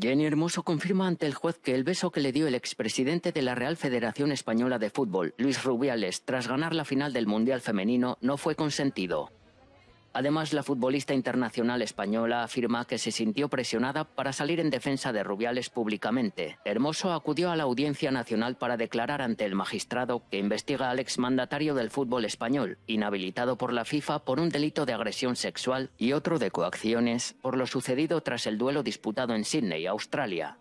Jenny Hermoso confirma ante el juez que el beso que le dio el expresidente de la Real Federación Española de Fútbol, Luis Rubiales, tras ganar la final del Mundial Femenino, no fue consentido. Además, la futbolista internacional española afirma que se sintió presionada para salir en defensa de Rubiales públicamente. Hermoso acudió a la Audiencia Nacional para declarar ante el magistrado que investiga al exmandatario del fútbol español, inhabilitado por la FIFA por un delito de agresión sexual y otro de coacciones por lo sucedido tras el duelo disputado en Sydney, Australia.